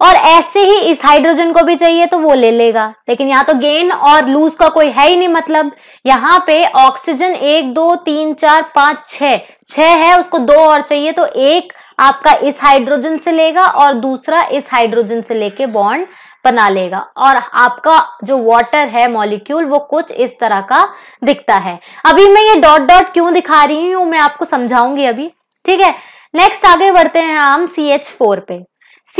और ऐसे ही इस हाइड्रोजन को भी चाहिए तो वो ले लेगा लेकिन यहाँ तो गेन और लूज का कोई है ही नहीं मतलब यहाँ पे ऑक्सीजन एक दो तीन चार पांच छ छह है उसको दो और चाहिए तो एक आपका इस हाइड्रोजन से लेगा और दूसरा इस हाइड्रोजन से लेके बॉन्ड बना लेगा और आपका जो वाटर है मॉलिक्यूल वो कुछ इस तरह का दिखता है अभी मैं ये डॉट डॉट क्यों दिखा रही हूं मैं आपको समझाऊंगी अभी ठीक है नेक्स्ट आगे बढ़ते हैं हम सी एच फोर पे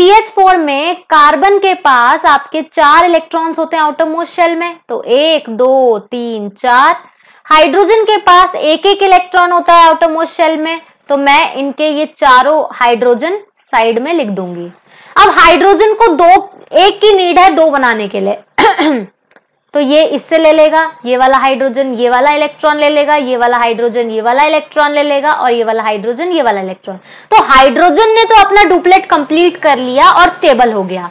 फोर में कार्बन के पास आपके चार इलेक्ट्रॉन्स होते हैं आउटरमोस्ट शेल में तो एक दो तीन चार हाइड्रोजन के पास एक एक इलेक्ट्रॉन होता है आउटरमोस्ट शेल में तो मैं इनके ये चारों हाइड्रोजन साइड में लिख दूंगी अब हाइड्रोजन को दो एक की नीड है दो बनाने के लिए <clears throat> तो ये इससे ले लेगा ये वाला हाइड्रोजन ये वाला इलेक्ट्रॉन ले लेगा ये वाला हाइड्रोजन ये वाला इलेक्ट्रॉन ले लेगा और ये वाला हाइड्रोजन ये वाला इलेक्ट्रॉन तो हाइड्रोजन ने तो अपना डुप्लेट कंप्लीट कर लिया और स्टेबल हो गया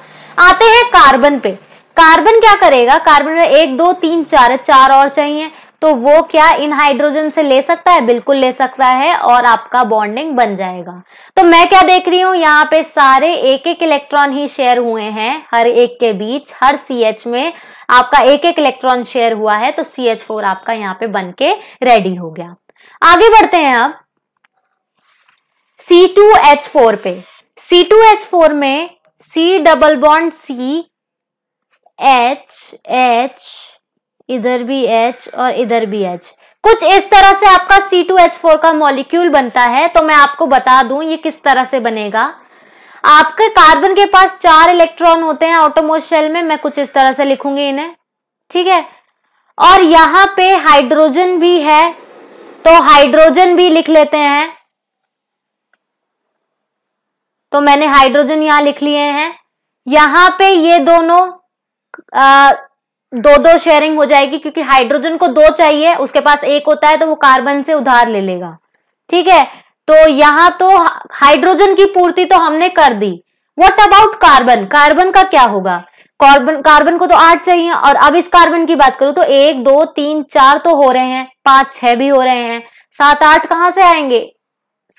आते हैं कार्बन पे कार्बन क्या करेगा कार्बन में एक दो तीन चार चार और चाहिए तो वो क्या इन हाइड्रोजन से ले सकता है बिल्कुल ले सकता है और आपका बॉन्डिंग बन जाएगा तो मैं क्या देख रही हूं यहाँ पे सारे एक एक इलेक्ट्रॉन ही शेयर हुए हैं हर एक के बीच हर सी में आपका एक एक इलेक्ट्रॉन शेयर हुआ है तो सी एच फोर आपका यहाँ पे बन के रेडी हो गया आगे बढ़ते हैं अब सी टू एच फोर पे सी टू एच फोर में C double bond C H H इधर भी एच और इधर भी एच कुछ इस तरह से आपका सी टू एच फोर का मॉलिक्यूल बनता है तो मैं आपको बता दूं ये किस तरह से बनेगा आपके कार्बन के पास चार इलेक्ट्रॉन होते हैं ऑटोमोस शेल में मैं कुछ इस तरह से लिखूंगी इन्हें ठीक है और यहाँ पे हाइड्रोजन भी है तो हाइड्रोजन भी लिख लेते हैं तो मैंने हाइड्रोजन यहां लिख लिए हैं यहां पे ये दोनों आ, दो दो शेयरिंग हो जाएगी क्योंकि हाइड्रोजन को दो चाहिए उसके पास एक होता है तो वो कार्बन से उधार ले लेगा ठीक है तो यहाँ तो हाइड्रोजन की पूर्ति तो हमने कर दी वट अबाउट कार्बन कार्बन का क्या होगा कार्बन कार्बन को तो आठ चाहिए और अब इस कार्बन की बात करूं तो एक दो तीन चार तो हो रहे हैं पांच छह भी हो रहे हैं सात आठ कहां से आएंगे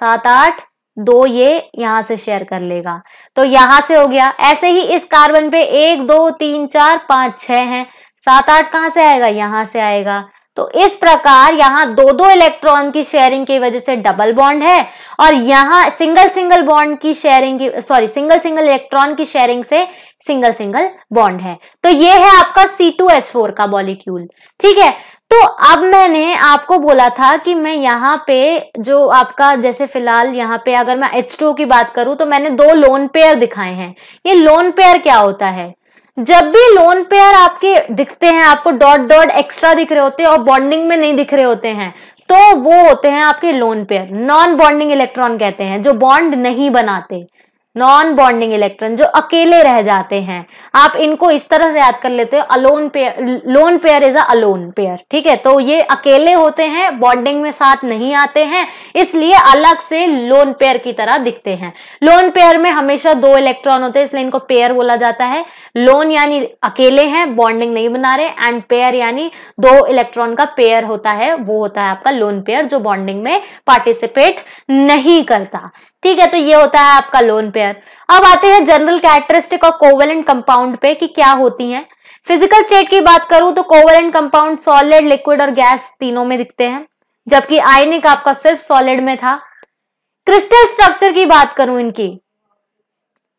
सात आठ दो ये यहां से शेयर कर लेगा तो यहां से हो गया ऐसे ही इस कार्बन पे एक दो तीन चार पांच छह हैं सात आठ कहां से आएगा यहां से आएगा तो इस प्रकार यहां दो दो इलेक्ट्रॉन की शेयरिंग की वजह से डबल बॉन्ड है और यहां सिंगल सिंगल बॉन्ड की शेयरिंग की सॉरी सिंगल सिंगल इलेक्ट्रॉन की शेयरिंग से सिंगल सिंगल बॉन्ड है तो ये है आपका C2H4 का मॉलिक्यूल ठीक है तो अब मैंने आपको बोला था कि मैं यहाँ पे जो आपका जैसे फिलहाल यहाँ पे अगर मैं H2O की बात करूं तो मैंने दो लोन पेयर दिखाए हैं ये लोन पेयर क्या होता है जब भी लोन पेयर आपके दिखते हैं आपको डॉट डॉट एक्स्ट्रा दिख रहे होते हैं और बॉन्डिंग में नहीं दिख रहे होते हैं तो वो होते हैं आपके lone pair non bonding electron कहते हैं जो बॉन्ड नहीं बनाते नॉन बॉन्डिंग इलेक्ट्रॉन जो अकेले रह जाते हैं आप इनको इस तरह से याद कर लेते हो alone pair lone pair is a alone pair ठीक है तो ये अकेले होते हैं बॉन्डिंग में साथ नहीं आते हैं इसलिए अलग से लोन पेयर की तरह दिखते हैं लोन पेयर में हमेशा दो इलेक्ट्रॉन होते हैं इसलिए इनको पेयर बोला जाता है लोन यानी अकेले हैं बॉन्डिंग नहीं बना रहे एंड पेयर यानी दो इलेक्ट्रॉन का पेयर होता है वो होता है आपका लोन पेयर जो बॉन्डिंग में पार्टिसिपेट नहीं करता ठीक है तो ये होता है आपका लोन पेयर अब आते हैं जनरल कैरेक्टरिस्टिक और कोवेलेंट कंपाउंड पे कि क्या होती हैं फिजिकल स्टेट की बात करूं तो कोवेलेंट कंपाउंड सॉलिड लिक्विड और गैस तीनों में दिखते हैं जबकि आयनिक आपका सिर्फ सॉलिड में था क्रिस्टल स्ट्रक्चर की बात करूं इनकी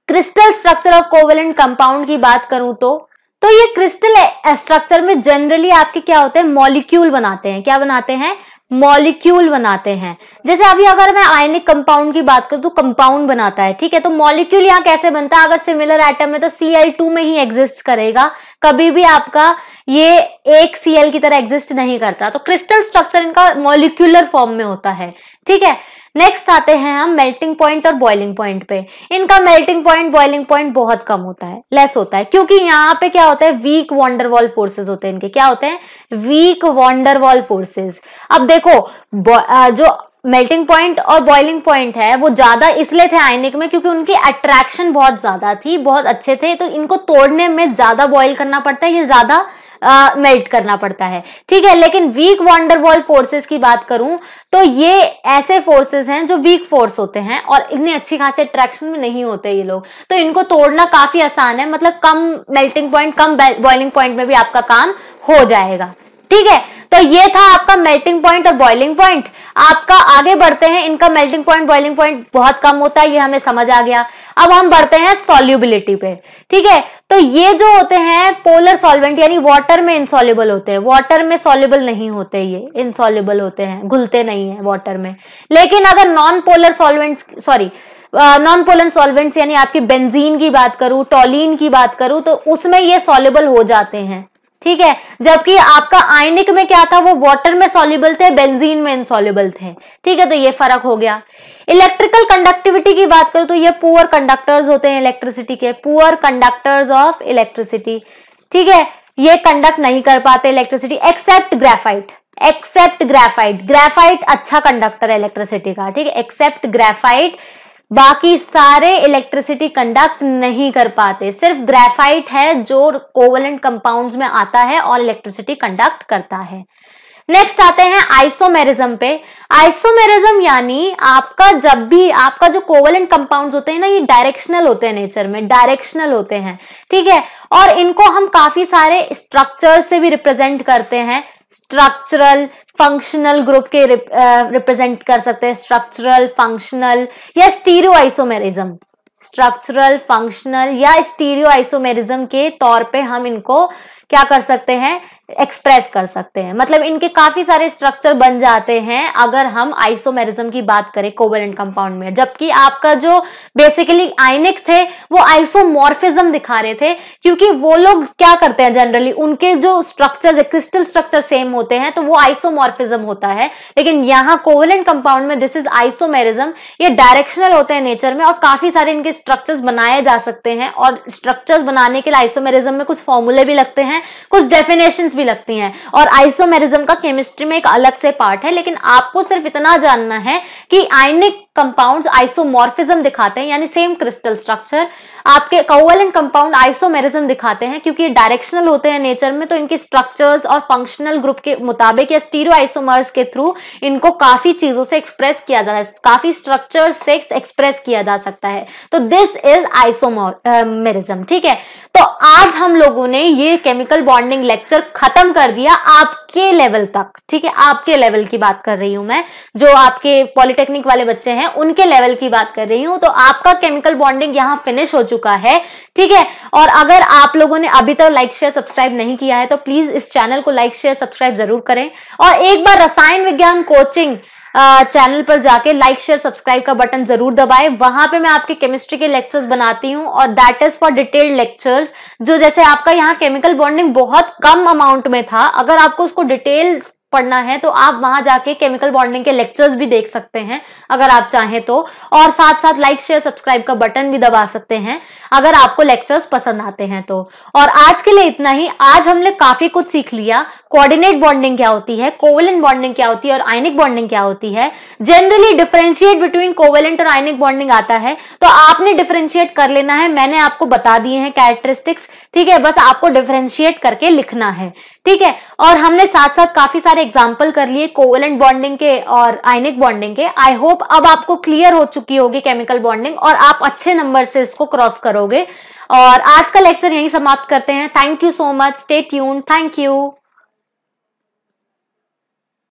crystal structure of covalent compound की बात करूं तो तो ये क्रिस्टल स्ट्रक्चर eh, में जनरली आपके क्या होते हैं मॉलिक्यूल बनाते हैं क्या बनाते हैं मॉलिक्यूल बनाते हैं जैसे अभी अगर मैं आयनिक कंपाउंड की बात करूं तो कंपाउंड बनाता है ठीक है तो मॉलिक्यूल यहाँ कैसे बनता है अगर सिमिलर आइटम है तो Cl2 में ही एग्जिस्ट करेगा कभी भी आपका ये एक Cl की तरह एग्जिस्ट नहीं करता तो क्रिस्टल स्ट्रक्चर इनका मॉलिक्यूलर फॉर्म में होता है ठीक है नेक्स्ट आते हैं हम मेल्टिंग पॉइंट और बॉइलिंग पॉइंट पे इनका मेल्टिंग पॉइंट बॉइलिंग पॉइंट बहुत कम होता है लेस होता है क्योंकि यहाँ पे क्या होता है वीक वॉन्डरवॉल फोर्सेज होते हैं इनके क्या होते हैं वीक वॉन्डरवॉल फोर्सेज अब देखो जो मेल्टिंग पॉइंट और बॉइलिंग पॉइंट है वो ज्यादा इसलिए थे आयनिक में क्योंकि उनकी अट्रैक्शन बहुत ज्यादा थी बहुत अच्छे थे तो इनको तोड़ने में ज्यादा बॉइल करना पड़ता है ये ज्यादा मेल्ट करना पड़ता है ठीक है लेकिन वीक वॉन्डरवॉल फोर्सेस की बात करूं तो ये ऐसे फोर्सेस हैं जो वीक फोर्स होते हैं और इतने अच्छी खासी अट्रैक्शन में नहीं होते ये लोग तो इनको तोड़ना काफी आसान है मतलब कम मेल्टिंग पॉइंट कम बॉइलिंग पॉइंट में भी आपका काम हो जाएगा ठीक है तो ये था आपका मेल्टिंग पॉइंट और बॉइलिंग पॉइंट आपका आगे बढ़ते हैं इनका मेल्टिंग पॉइंट बॉइलिंग पॉइंट बहुत कम होता है ये हमें समझ आ गया अब हम बढ़ते हैं सोल्यूबिलिटी पे ठीक है तो ये जो होते हैं पोलर सॉल्वेंट यानी वाटर में इनसॉल्युबल होते हैं वाटर में सॉल्युबल नहीं होते ये इनसॉल्युबल होते हैं घुलते नहीं है वाटर में लेकिन अगर non polar solvent sorry non polar solvents यानी आपकी बेंजीन की बात करूं टॉलिन की बात करूं तो उसमें ये सॉल्युबल हो जाते हैं ठीक है जबकि आपका आयनिक में क्या था वो वाटर में सोल्यूबल थे बेंजीन में इनसोल्यूबल थे ठीक है तो ये फर्क हो गया इलेक्ट्रिकल कंडक्टिविटी की बात करो तो ये पुअर कंडक्टर्स होते हैं इलेक्ट्रिसिटी के पुअर कंडक्टर्स ऑफ इलेक्ट्रिसिटी ठीक है ये कंडक्ट नहीं कर पाते electricity except graphite except graphite graphite अच्छा कंडक्टर है इलेक्ट्रिसिटी का ठीक है एक्सेप्ट ग्रेफाइट बाकी सारे इलेक्ट्रिसिटी कंडक्ट नहीं कर पाते सिर्फ ग्रेफाइट है जो कोवलेंट कंपाउंड्स में आता है और इलेक्ट्रिसिटी कंडक्ट करता है नेक्स्ट आते हैं आइसोमेरिज्म पे आइसोमेरिज्म यानी आपका जब भी आपका जो कोवलेंट कंपाउंड्स होते हैं ना ये डायरेक्शनल होते हैं नेचर में डायरेक्शनल होते हैं ठीक है और इनको हम काफी सारे स्ट्रक्चर से भी रिप्रेजेंट करते हैं स्ट्रक्चरल फंक्शनल ग्रुप के रिप्रेजेंट uh, कर सकते हैं स्ट्रक्चरल फंक्शनल या स्टीरियो आइसोमेरिज्म स्ट्रक्चरल फंक्शनल या स्टीरियो आइसोमेरिज्म के तौर पे हम इनको क्या कर सकते हैं एक्सप्रेस कर सकते हैं मतलब इनके काफी सारे स्ट्रक्चर बन जाते हैं अगर हम आइसोमेरिज्म की बात करें कोवेलेंट कंपाउंड में जबकि आपका जो बेसिकली आइनिक थे वो आइसोमॉर्फिज्म दिखा रहे थे क्योंकि वो लोग क्या करते हैं जनरली उनके जो स्ट्रक्चर क्रिस्टल स्ट्रक्चर सेम होते हैं तो वो आइसोमॉर्फिज्म होता है लेकिन यहाँ कोवेलेंट कंपाउंड में दिस इज आइसोमेरिज्म ये डायरेक्शनल होते हैं नेचर में और काफी सारे इनके स्ट्रक्चर्स बनाए जा सकते हैं और स्ट्रक्चर्स बनाने के लिए आइसोमेरिज्म में कुछ फॉर्मूले भी लगते हैं कुछ डेफिनेशन रिएक्शंस भी लगती हैं और आइसोमेरिज्म का केमिस्ट्री में एक अलग से पार्ट है लेकिन आपको सिर्फ इतना जानना है कि आयनिक कंपाउंड्स आइसोमॉर्फिज्म दिखाते हैं यानी सेम क्रिस्टल स्ट्रक्चर आपके कोवेलेंट कंपाउंड आइसोमेरिज्म दिखाते हैं क्योंकि ये डायरेक्शनल होते हैं नेचर में तो इनके स्ट्रक्चर्स और फंक्शनल ग्रुप के मुताबिक या स्टीरो आइसोमर्स के थ्रू इनको काफी चीजों से एक्सप्रेस किया जा काफी स्ट्रक्चर से एक्सप्रेस किया जा सकता है तो दिस इज आइसोमेरिज्म ठीक है तो आज हम लोगों ने ये केमिकल बॉन्डिंग लेक्चर खत्म कर दिया आपके लेवल तक ठीक है आपके लेवल की बात कर रही हूं मैं जो आपके पॉलिटेक्निक वाले बच्चे हैं हैं उनके लेवल की बात कर रही हूं तो आपका केमिकल बॉन्डिंग यहां फिनिश हो चुका है ठीक है और अगर आप लोगों ने अभी तक लाइक शेयर सब्सक्राइब नहीं किया है तो प्लीज इस चैनल को लाइक शेयर सब्सक्राइब जरूर करें और एक बार रसायन विज्ञान कोचिंग चैनल पर जाके लाइक शेयर सब्सक्राइब का बटन जरूर दबाएं वहां पे मैं आपके केमिस्ट्री के लेक्चर्स बनाती हूँ और that is for detailed lectures जो जैसे आपका यहाँ केमिकल बॉन्डिंग बहुत कम अमाउंट में था अगर आपको उसको डिटेल्स पढ़ना है तो आप वहां जाके केमिकल बॉन्डिंग के लेक्चर्स भी देख सकते हैं अगर आप चाहें तो और साथ साथ लाइक शेयर सब्सक्राइब का बटन भी दबा सकते हैं अगर आपको लेक्चर्स पसंद आते हैं तो और आज के लिए इतना ही आज हमने काफी कुछ सीख लिया कोऑर्डिनेट बॉन्डिंग क्या होती है कोवेलेंट बॉन्डिंग क्या होती है और आयनिक बॉन्डिंग क्या होती है जनरली डिफ्रेंशिएट बिटवीन कोवेलेंट और आयनिक बॉन्डिंग आता है तो आपने डिफ्रेंशिएट कर लेना है मैंने आपको बता दिए हैं कैरेक्टरिस्टिक्स ठीक है बस आपको डिफ्रेंशिएट करके लिखना है ठीक है और हमने साथ साथ काफी सारे एग्जाम्पल कर लिए कोवलेंट बॉन्डिंग के और आइनिक बॉन्डिंग के आई होप अब आपको क्लियर हो चुकी होगी केमिकल बॉन्डिंग और आप अच्छे नंबर से इसको क्रॉस करोगे और आज का लेक्चर यहीं समाप्त करते हैं thank you so much stay tune thank you